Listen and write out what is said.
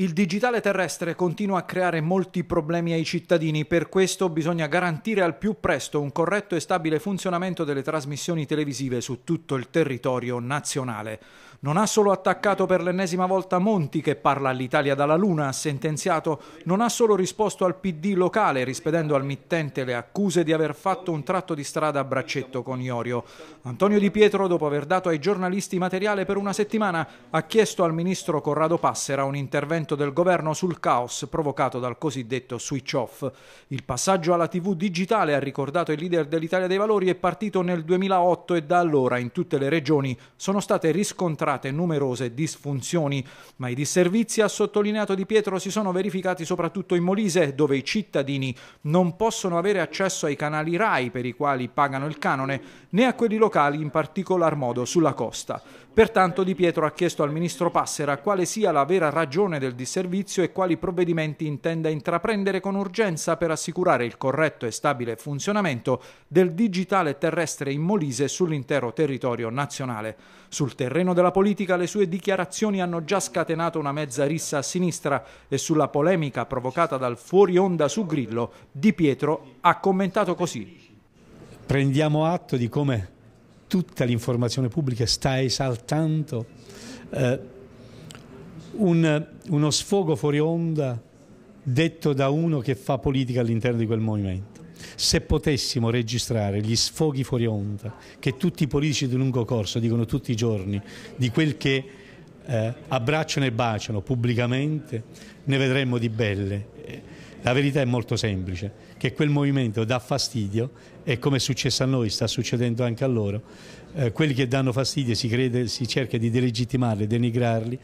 Il digitale terrestre continua a creare molti problemi ai cittadini, per questo bisogna garantire al più presto un corretto e stabile funzionamento delle trasmissioni televisive su tutto il territorio nazionale. Non ha solo attaccato per l'ennesima volta Monti che parla all'Italia dalla Luna, ha sentenziato, non ha solo risposto al PD locale rispedendo al mittente le accuse di aver fatto un tratto di strada a braccetto con Iorio. Antonio Di Pietro, dopo aver dato ai giornalisti materiale per una settimana, ha chiesto al ministro Corrado Passera un intervento intervento del governo sul caos provocato dal cosiddetto switch off. Il passaggio alla TV digitale, ha ricordato il leader dell'Italia dei Valori, è partito nel 2008 e da allora in tutte le regioni sono state riscontrate numerose disfunzioni, ma i disservizi, ha sottolineato Di Pietro, si sono verificati soprattutto in Molise, dove i cittadini non possono avere accesso ai canali RAI per i quali pagano il canone, né a quelli locali in particolar modo sulla costa. Pertanto Di Pietro ha chiesto al ministro Passera quale sia la vera ragione del di servizio e quali provvedimenti intenda intraprendere con urgenza per assicurare il corretto e stabile funzionamento del digitale terrestre in Molise sull'intero territorio nazionale. Sul terreno della politica le sue dichiarazioni hanno già scatenato una mezza rissa a sinistra e sulla polemica provocata dal fuori onda su Grillo, Di Pietro ha commentato così. Prendiamo atto di come tutta l'informazione pubblica sta esaltando eh, un, uno sfogo fuori onda detto da uno che fa politica all'interno di quel movimento. Se potessimo registrare gli sfoghi fuori onda che tutti i politici di lungo corso dicono tutti i giorni di quel che eh, abbracciano e baciano pubblicamente, ne vedremmo di belle. La verità è molto semplice, che quel movimento dà fastidio e come è successo a noi sta succedendo anche a loro. Eh, quelli che danno fastidio si, crede, si cerca di delegittimarli, denigrarli.